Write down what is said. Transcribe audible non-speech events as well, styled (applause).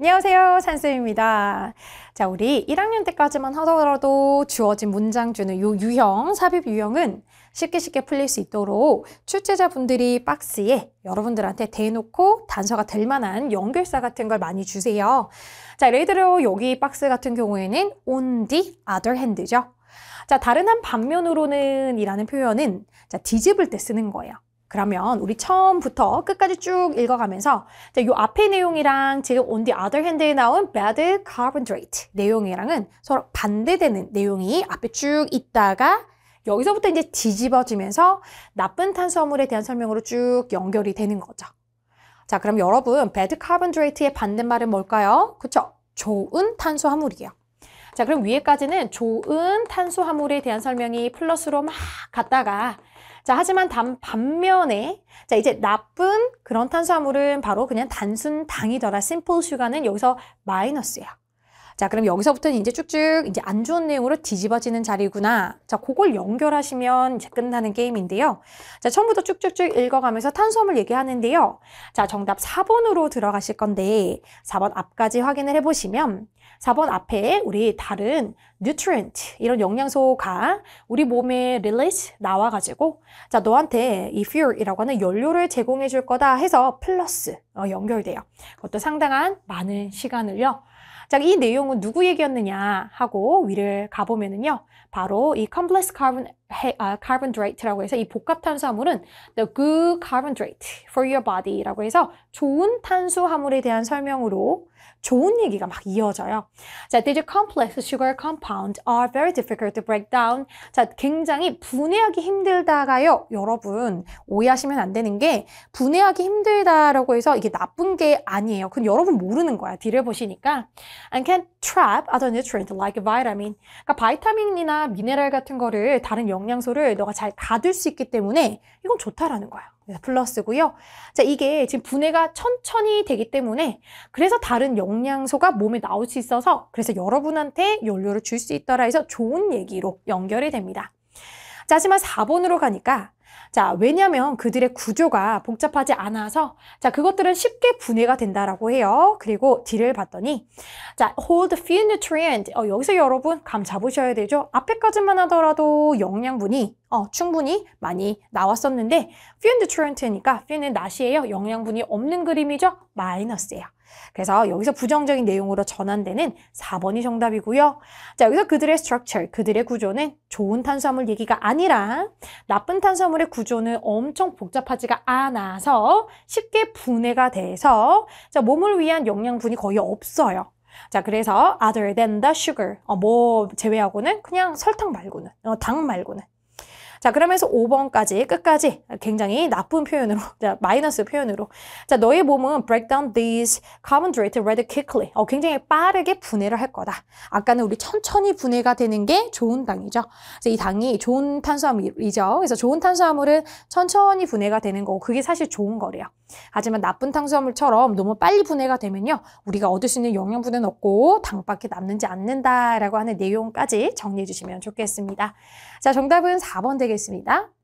안녕하세요 산수입니다 자 우리 1학년 때까지만 하더라도 주어진 문장 주는 요 유형 삽입 유형은 쉽게 쉽게 풀릴 수 있도록 출제자분들이 박스에 여러분들한테 대놓고 단서가 될 만한 연결사 같은 걸 많이 주세요 자 예를 들어 여기 박스 같은 경우에는 on the other hand죠 자 다른 한 반면으로는 이라는 표현은 자 뒤집을 때 쓰는 거예요 그러면 우리 처음부터 끝까지 쭉 읽어가면서 자, 요 앞에 내용이랑 지금 on the other hand에 나온 bad carbohydrate 내용이랑은 서로 반대되는 내용이 앞에 쭉 있다가 여기서부터 이제 뒤집어지면서 나쁜 탄수화물에 대한 설명으로 쭉 연결이 되는 거죠. 자, 그럼 여러분 bad carbohydrate의 반대말은 뭘까요? 그쵸? 좋은 탄수화물이에요. 자 그럼 위에까지는 좋은 탄수화물에 대한 설명이 플러스로 막 갔다가 자 하지만 단, 반면에 자 이제 나쁜 그런 탄수화물은 바로 그냥 단순 당이더라 심플 슈가는 여기서 마이너스야 자, 그럼 여기서부터는 이제 쭉쭉 이제 안 좋은 내용으로 뒤집어지는 자리구나. 자, 그걸 연결하시면 이제 끝나는 게임인데요. 자, 처음부터 쭉쭉쭉 읽어가면서 탄수화물 얘기하는데요. 자, 정답 4번으로 들어가실 건데 4번 앞까지 확인을 해보시면 4번 앞에 우리 다른 nutrient 이런 영양소가 우리 몸에 release 나와가지고 자 너한테 이 fuel이라고 하는 연료를 제공해 줄 거다 해서 플러스 어, 연결돼요. 그것도 상당한 많은 시간을요. 자, 이 내용은 누구 얘기였느냐 하고 위를 가보면요 바로 이 complex carbon 해, 아, carbohydrate라고 해서 이 복합 탄수화물은 the good carbohydrate for your body라고 해서 좋은 탄수화물에 대한 설명으로 좋은 얘기가 막 이어져요. 자, these complex sugar compounds are very difficult to break down. 자, 굉장히 분해하기 힘들다가요. 여러분 오해하시면 안 되는 게 분해하기 힘들다라고 해서 이게 나쁜 게 아니에요. 그건 여러분 모르는 거야. 뒤를 보시니까 and can trap other nutrients like vitamin. 그러니까 바이타민이나 미네랄 같은 거를 다른 영 영양소를 너가 잘 가둘 수 있기 때문에 이건 좋다라는 거야. 플러스고요. 자, 이게 지금 분해가 천천히 되기 때문에 그래서 다른 영양소가 몸에 나올 수 있어서 그래서 여러분한테 연료를 줄 수 있더라 해서 좋은 얘기로 연결이 됩니다. 자, 하지만 4번으로 가니까 자, 왜냐면 그들의 구조가 복잡하지 않아서 자, 그것들은 쉽게 분해가 된다라고 해요. 그리고 뒤를 봤더니 자, hold few nutrient. 어, 여기서 여러분 감 잡으셔야 되죠. 앞에까지만 하더라도 영양분이 어, 충분히 많이 나왔었는데 few nutrient니까 few는 낫이에요. 영양분이 없는 그림이죠. 마이너스예요. 그래서 여기서 부정적인 내용으로 전환되는 4번이 정답이고요. 자, 여기서 그들의 structure, 그들의 구조는 좋은 탄수화물 얘기가 아니라 나쁜 탄수화물의 구조는 엄청 복잡하지가 않아서 쉽게 분해가 돼서 자, 몸을 위한 영양분이 거의 없어요. 자, 그래서 other than the sugar, 어, 뭐 제외하고는 그냥 설탕 말고는, 어, 당 말고는 자, 그러면서 5번까지 끝까지 굉장히 나쁜 표현으로, (laughs) 자, 마이너스 표현으로. 자, 너의 몸은 break down these common rate rather quickly. 어, 굉장히 빠르게 분해를 할 거다. 아까는 우리 천천히 분해가 되는 게 좋은 당이죠. 이 당이 좋은 탄수화물이죠. 그래서 좋은 탄수화물은 천천히 분해가 되는 거고 그게 사실 좋은 거래요. 하지만 나쁜 탄수화물처럼 너무 빨리 분해가 되면요. 우리가 얻을 수 있는 영양분은 없고 당밖에 남는지 않는다라고 하는 내용까지 정리해 주시면 좋겠습니다. 자, 정답은 4번 되겠습니다. 되겠습니다.